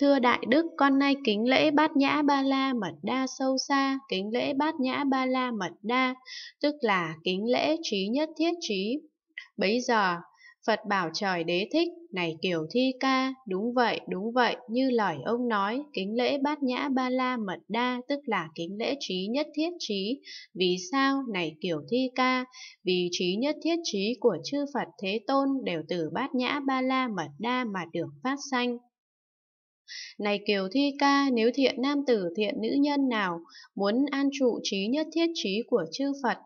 Thưa Đại Đức, con nay kính lễ bát nhã ba la mật đa sâu xa, kính lễ bát nhã ba la mật đa, tức là kính lễ trí nhất thiết trí. Bấy giờ, Phật bảo trời đế thích, này kiểu thi ca, đúng vậy, đúng vậy, như lời ông nói, kính lễ bát nhã ba la mật đa, tức là kính lễ trí nhất thiết trí. Vì sao, này kiểu thi ca, vì trí nhất thiết trí của chư Phật Thế Tôn đều từ bát nhã ba la mật đa mà được phát sanh. Này kiều thi ca, nếu thiện nam tử thiện nữ nhân nào muốn an trụ trí nhất thiết trí của chư Phật,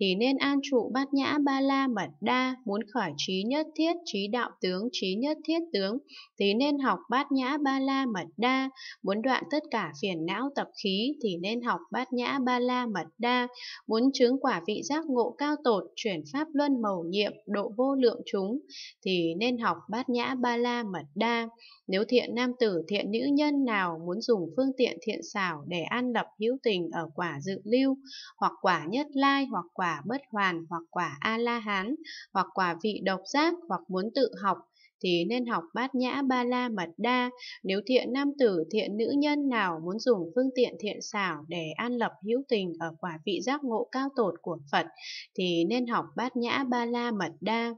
thì nên an trụ bát nhã ba la mật đa, muốn khởi trí nhất thiết trí đạo tướng, trí nhất thiết tướng, thì nên học bát nhã ba la mật đa, muốn đoạn tất cả phiền não tập khí thì nên học bát nhã ba la mật đa, muốn chứng quả vị giác ngộ cao tột, chuyển pháp luân màu nhiệm, độ vô lượng chúng, thì nên học bát nhã ba la mật đa. Nếu thiện nam tử thiện nữ nhân nào muốn dùng phương tiện thiện xảo để an lập hữu tình ở quả dự lưu, hoặc quả nhất lai, hoặc quả bất hoàn, hoặc quả A-la-hán, hoặc quả vị độc giác, hoặc muốn tự học, thì nên học bát nhã ba la mật đa. Nếu thiện nam tử, thiện nữ nhân nào muốn dùng phương tiện thiện xảo để an lập hữu tình ở quả vị giác ngộ cao tột của Phật, thì nên học bát nhã ba la mật đa.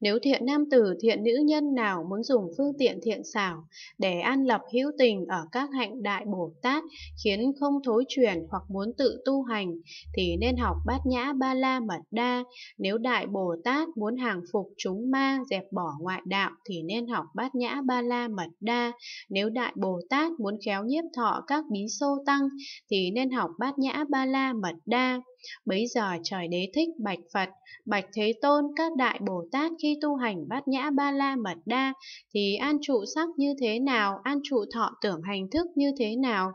Nếu thiện nam tử thiện nữ nhân nào muốn dùng phương tiện thiện xảo để an lập hữu tình ở các hạnh đại Bồ Tát khiến không thối chuyển hoặc muốn tự tu hành thì nên học bát nhã ba la mật đa. Nếu đại Bồ Tát muốn hàng phục chúng ma dẹp bỏ ngoại đạo thì nên học bát nhã ba la mật đa. Nếu đại Bồ Tát muốn khéo nhiếp thọ các bí xô tăng thì nên học bát nhã ba la mật đa. Bấy giờ trời đế thích bạch Phật, bạch Thế Tôn các đại Bồ Tát sát khi tu hành bát nhã ba la mật đa thì an trụ sắc như thế nào, an trụ thọ tưởng hành thức như thế nào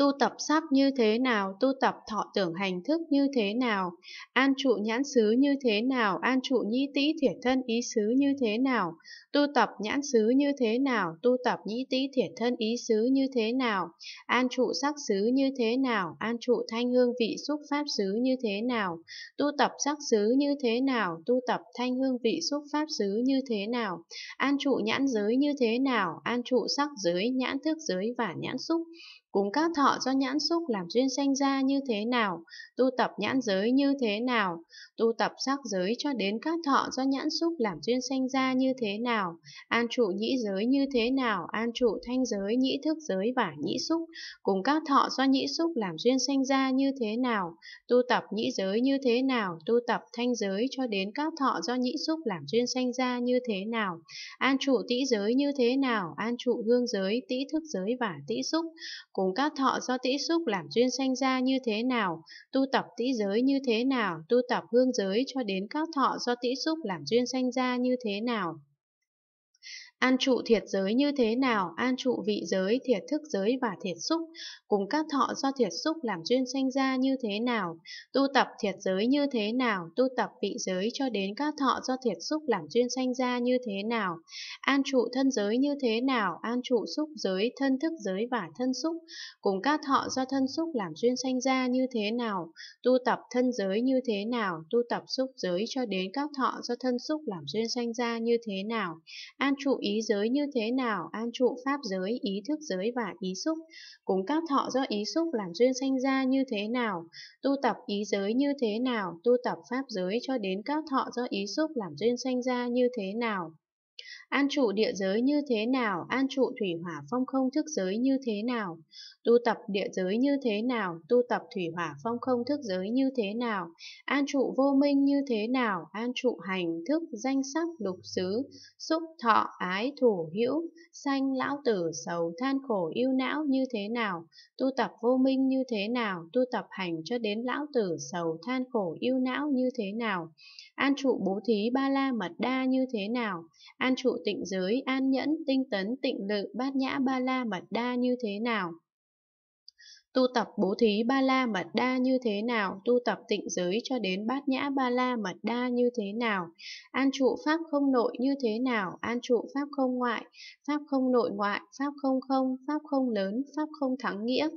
tu tập sắp như thế nào, tu tập thọ tưởng hành thức như thế nào, an trụ nhãn xứ như thế nào, an trụ nhĩ tĩ thiệt thân ý xứ như thế nào, tu tập nhãn xứ như thế nào, tu tập nhĩ tĩ thiệt thân ý xứ như thế nào, an trụ sắc xứ như thế nào, an trụ thanh hương vị xúc pháp xứ như thế nào, tu tập sắc xứ như thế nào, tu tập thanh hương vị xúc pháp xứ như thế nào, an trụ nhãn giới như thế nào, an trụ sắc giới, nhãn thức giới và nhãn xúc, cùng các thọ do nhãn xúc làm duyên sanh ra như thế nào, tu tập nhãn giới như thế nào, tu tập sắc giới cho đến các thọ do nhãn xúc làm duyên sanh ra như thế nào, an trụ nhĩ giới như thế nào, an trụ thanh giới, nhĩ thức giới và nhĩ xúc, cùng các thọ do nhĩ xúc làm duyên sanh ra như thế nào, tu tập nhĩ giới như thế nào, tu tập thanh giới cho đến các thọ do nhĩ xúc làm duyên sanh ra như thế nào, an trụ tĩ giới như thế nào, an trụ hương giới, tĩ thức giới và tĩ xúc, cùng các thọ do tĩ xúc làm duyên sanh ra như thế nào, tu tập tĩ giới như thế nào, tu tập hương giới cho đến các thọ do tĩ xúc làm duyên sanh ra như thế nào. An trụ thiệt giới như thế nào, an trụ vị giới, thiệt thức giới và thiệt xúc, cùng các thọ do thiệt xúc làm duyên sanh ra như thế nào, tu tập thiệt giới như thế nào, tu tập vị giới cho đến các thọ do thiệt xúc làm duyên sanh ra như thế nào, an trụ thân giới như thế nào, an trụ xúc giới, thân thức giới và thân xúc, cùng các thọ do thân xúc làm duyên sanh ra như thế nào, tu tập thân giới như thế nào, tu tập xúc giới cho đến các thọ do thân xúc làm duyên sanh ra như thế nào, an trụ ý ý giới như thế nào an trụ pháp giới, ý thức giới và ý xúc, cùng các thọ do ý xúc làm duyên sanh ra như thế nào, tu tập ý giới như thế nào, tu tập pháp giới cho đến các thọ do ý xúc làm duyên sanh ra như thế nào. An trụ địa giới như thế nào, an trụ thủy hỏa phong không thức giới như thế nào, tu tập địa giới như thế nào, tu tập thủy hỏa phong không thức giới như thế nào, an trụ vô minh như thế nào, an trụ hành thức danh sắc lục xứ, xúc thọ ái thủ hữu, sanh lão tử sầu than khổ yêu não như thế nào, tu tập vô minh như thế nào, tu tập hành cho đến lão tử sầu than khổ yêu não như thế nào, an trụ bố thí ba la mật đa như thế nào, an an trụ tịnh giới, an nhẫn, tinh tấn, tịnh lự, bát nhã ba la mật đa như thế nào. Tu tập bố thí ba la mật đa như thế nào, tu tập tịnh giới cho đến bát nhã ba la mật đa như thế nào, an trụ pháp không nội như thế nào, an trụ pháp không ngoại, pháp không nội ngoại, pháp không không, pháp không lớn, pháp không thắng nghĩa,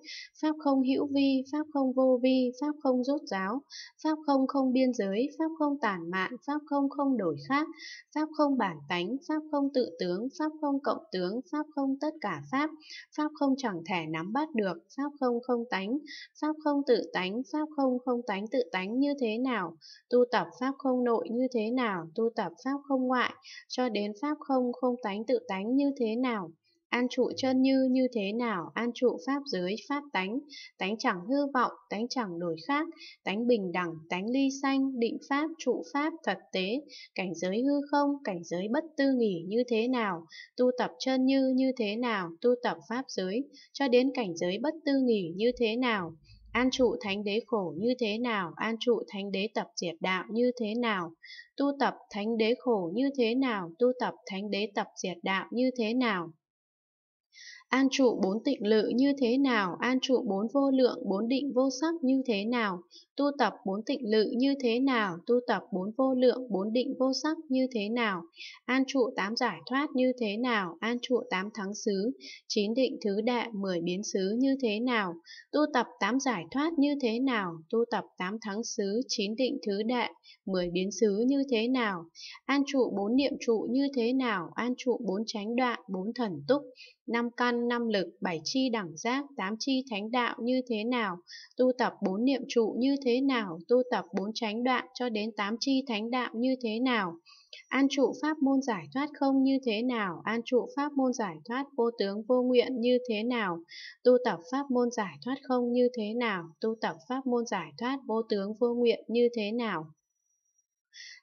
pháp không hữu vi, pháp không vô vi, pháp không rốt giáo, pháp không không biên giới, pháp không tản mạn, pháp không không đổi khác, pháp không bản tánh, pháp không tự tướng, pháp không cộng tướng, pháp không tất cả pháp, pháp không chẳng thể nắm bắt được, pháp không không tánh, pháp không tự tánh, pháp không không tánh tự tánh như thế nào, tu tập pháp không nội như thế nào, tu tập pháp không ngoại, cho đến pháp không không tánh tự tánh như thế nào. An trụ chân như như thế nào, an trụ pháp giới, pháp tánh, tánh chẳng hư vọng, tánh chẳng đổi khác, tánh bình đẳng, tánh ly sanh, định pháp, trụ pháp, thật tế, cảnh giới hư không, cảnh giới bất tư nghỉ như thế nào, tu tập chân như như thế nào, tu tập pháp giới, cho đến cảnh giới bất tư nghỉ như thế nào. An trụ thánh đế khổ như thế nào, an trụ thánh đế tập diệt đạo như thế nào, tu tập thánh đế khổ như thế nào, tu tập thánh đế tập diệt đạo như thế nào. An trụ bốn tịnh lự như thế nào, an trụ bốn vô lượng, bốn định vô sắc như thế nào, tu tập bốn tịnh lự như thế nào, tu tập bốn vô lượng, bốn định vô sắc như thế nào, an trụ tám giải thoát như thế nào, an trụ tám thắng xứ, chín định thứ đệ, mười biến xứ như thế nào, tu tập tám giải thoát như thế nào, tu tập tám thắng xứ, chín định thứ đệ, mười biến xứ như thế nào, an trụ bốn niệm trụ như thế nào, an trụ bốn chánh đoạn, bốn thần túc, năm căn, năm lực, bảy chi đẳng giác, tám chi thánh đạo như thế nào, tu tập bốn niệm trụ như thế nào, tu tập bốn chánh đoạn cho đến tám chi thánh đạo như thế nào, an trụ pháp môn giải thoát không như thế nào, an trụ pháp môn giải thoát vô tướng vô nguyện như thế nào, tu tập pháp môn giải thoát không như thế nào, tu tập pháp môn giải thoát vô tướng vô nguyện như thế nào.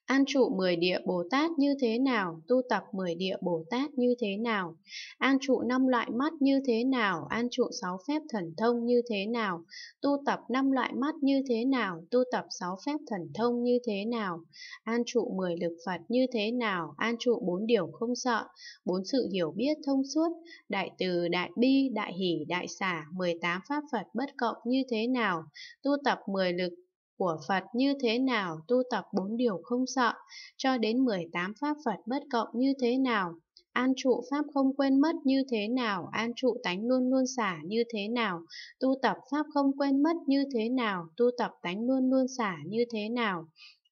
An trụ mười địa Bồ Tát như thế nào, tu tập mười địa Bồ Tát như thế nào, an trụ năm loại mắt như thế nào, an trụ sáu phép thần thông như thế nào, tu tập năm loại mắt như thế nào, tu tập sáu phép thần thông như thế nào, an trụ mười lực Phật như thế nào, an trụ bốn điều không sợ, bốn sự hiểu biết thông suốt, đại từ, đại bi, đại hỷ, đại xả, 18 pháp Phật bất cộng như thế nào, tu tập mười lực của Phật như thế nào tu tập bốn điều không sợ, cho đến 18 pháp Phật bất cộng như thế nào, an trụ pháp không quên mất như thế nào, an trụ tánh luôn luôn xả như thế nào, tu tập pháp không quên mất như thế nào, tu tập tánh luôn luôn xả như thế nào,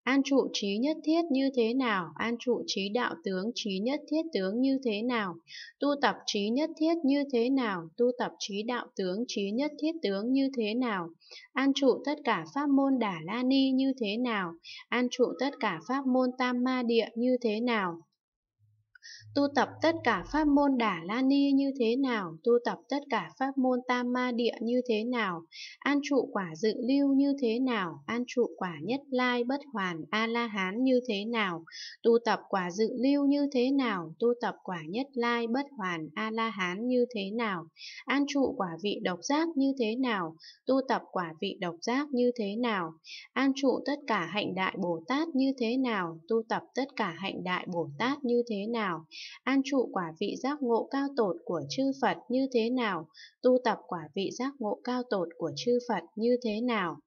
An trụ trí nhất thiết như thế nào? An trụ trí đạo tướng, trí nhất thiết tướng như thế nào? Tu tập trí nhất thiết như thế nào? Tu tập trí đạo tướng, trí nhất thiết tướng như thế nào? An trụ tất cả pháp môn Đà la ni như thế nào? An trụ tất cả pháp môn tam ma địa như thế nào? tu tập tất cả pháp môn Đà la ni như thế nào, tu tập tất cả pháp môn tam ma địa như thế nào, an trụ quả dự lưu như thế nào, an trụ quả nhất lai bất hoàn A-la-hán như thế nào, tu tập quả dự lưu như thế nào, tu tập quả nhất lai bất hoàn A-la-hán như thế nào, an trụ quả vị độc giác như thế nào, tu tập quả vị độc giác như thế nào, an trụ tất cả hạnh đại Bồ Tát như thế nào, tu tập tất cả hạnh đại Bồ Tát như thế nào, nào, an trụ quả vị giác ngộ cao tột của chư Phật như thế nào, tu tập quả vị giác ngộ cao tột của chư Phật như thế nào.